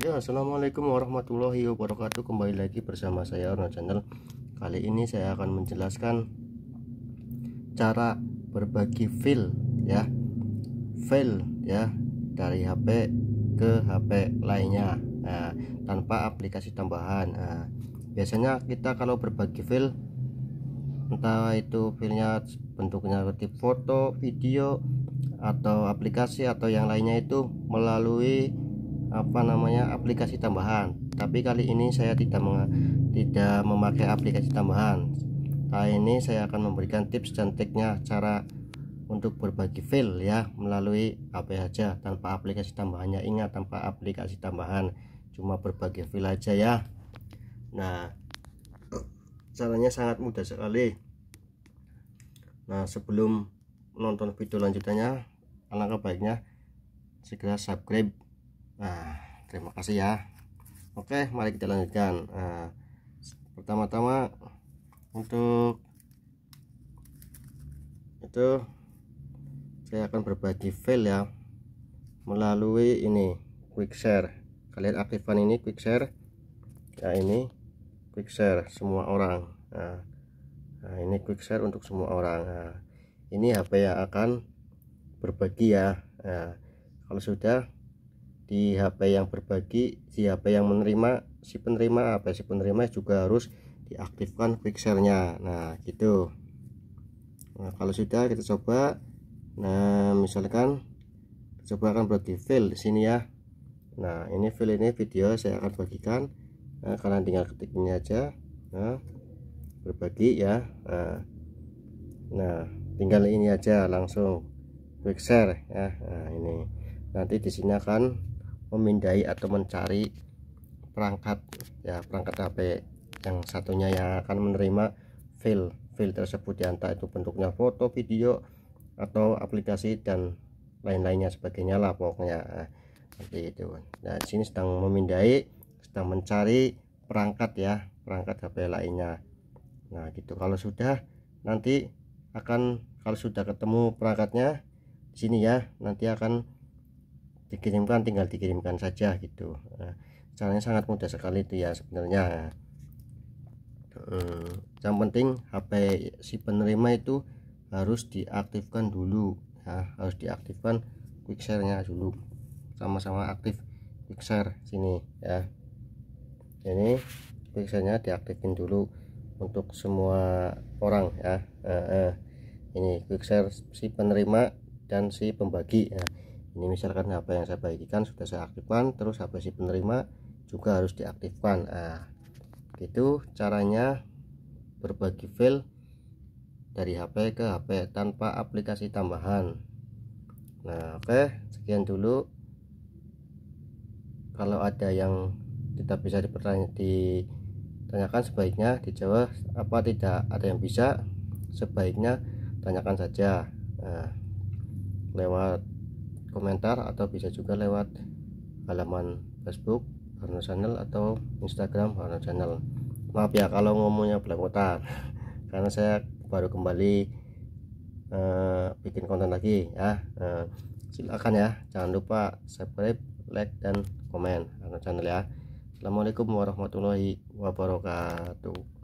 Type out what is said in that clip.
Ya, assalamualaikum warahmatullahi wabarakatuh. Kembali lagi bersama saya Orno Channel. Kali ini saya akan menjelaskan cara berbagi file ya, file ya dari HP ke HP lainnya nah, tanpa aplikasi tambahan. Nah, biasanya kita kalau berbagi file entah itu filenya bentuknya seperti foto, video atau aplikasi atau yang lainnya itu melalui apa namanya aplikasi tambahan tapi kali ini saya tidak meng, tidak memakai aplikasi tambahan kali ini saya akan memberikan tips dan triknya cara untuk berbagi file ya melalui HP aja tanpa aplikasi tambahannya ingat tanpa aplikasi tambahan cuma berbagi file aja ya nah caranya sangat mudah sekali nah sebelum menonton video lanjutannya alangkah baiknya segera subscribe nah terima kasih ya oke mari kita lanjutkan nah, pertama-tama untuk itu saya akan berbagi file ya melalui ini quick share kalian aktifkan ini quick share ya ini quick share semua orang nah, nah ini quick share untuk semua orang nah, ini HP yang akan berbagi ya nah, kalau sudah di HP yang berbagi si HP yang menerima si penerima apa si penerima juga harus diaktifkan quick nya nah gitu nah kalau sudah kita coba nah misalkan coba akan bagi file di sini ya nah ini file ini video saya akan bagikan nah, kalian tinggal ketik ini aja nah berbagi ya nah, nah tinggal ini aja langsung quick share ya nah ini nanti di sini akan memindai atau mencari perangkat ya perangkat HP yang satunya yang akan menerima file file tersebut ya entah itu bentuknya foto video atau aplikasi dan lain-lainnya sebagainya lah pokoknya eh, seperti itu nah sini sedang memindai sedang mencari perangkat ya perangkat HP lainnya nah gitu kalau sudah nanti akan kalau sudah ketemu perangkatnya di sini ya nanti akan dikirimkan tinggal dikirimkan saja gitu nah, caranya sangat mudah sekali itu ya sebenarnya hmm, yang penting HP si penerima itu harus diaktifkan dulu ya harus diaktifkan quick share nya dulu sama-sama aktif quick share sini ya ini quick share nya diaktifin dulu untuk semua orang ya eh, eh. ini quick share si penerima dan si pembagi ya ini misalkan HP yang saya bagikan sudah saya aktifkan terus HP si penerima juga harus diaktifkan nah itu caranya berbagi file dari HP ke HP tanpa aplikasi tambahan nah oke okay, sekian dulu kalau ada yang tidak bisa ditanyakan sebaiknya dijawab apa tidak ada yang bisa sebaiknya tanyakan saja nah, lewat komentar atau bisa juga lewat halaman Facebook Harno Channel atau Instagram Harno Channel maaf ya kalau ngomongnya belepotan karena saya baru kembali uh, bikin konten lagi ya uh, silakan ya jangan lupa subscribe like dan komen Channel ya Assalamualaikum warahmatullahi wabarakatuh